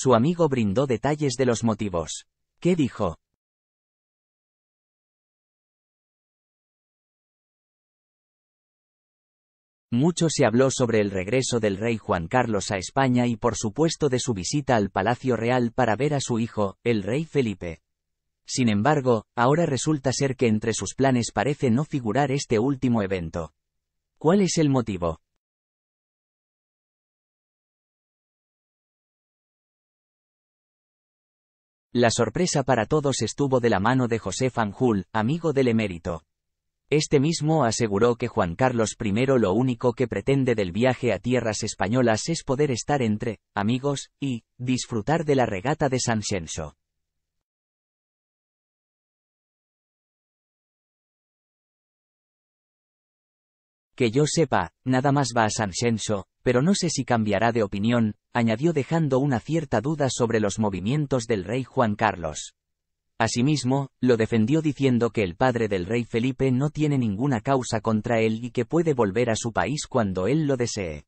Su amigo brindó detalles de los motivos. ¿Qué dijo? Mucho se habló sobre el regreso del rey Juan Carlos a España y por supuesto de su visita al Palacio Real para ver a su hijo, el rey Felipe. Sin embargo, ahora resulta ser que entre sus planes parece no figurar este último evento. ¿Cuál es el motivo? La sorpresa para todos estuvo de la mano de José Fanjul, amigo del emérito. Este mismo aseguró que Juan Carlos I lo único que pretende del viaje a tierras españolas es poder estar entre amigos y disfrutar de la regata de San Censo. Que yo sepa, nada más va a San Censo, pero no sé si cambiará de opinión, añadió dejando una cierta duda sobre los movimientos del rey Juan Carlos. Asimismo, lo defendió diciendo que el padre del rey Felipe no tiene ninguna causa contra él y que puede volver a su país cuando él lo desee.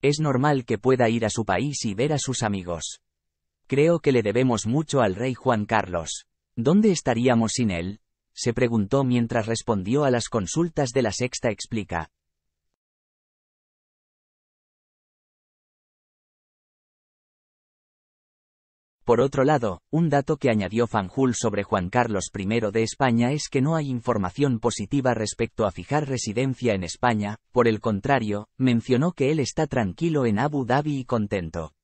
Es normal que pueda ir a su país y ver a sus amigos. Creo que le debemos mucho al rey Juan Carlos. ¿Dónde estaríamos sin él? se preguntó mientras respondió a las consultas de la Sexta Explica. Por otro lado, un dato que añadió Fanjul sobre Juan Carlos I de España es que no hay información positiva respecto a fijar residencia en España, por el contrario, mencionó que él está tranquilo en Abu Dhabi y contento.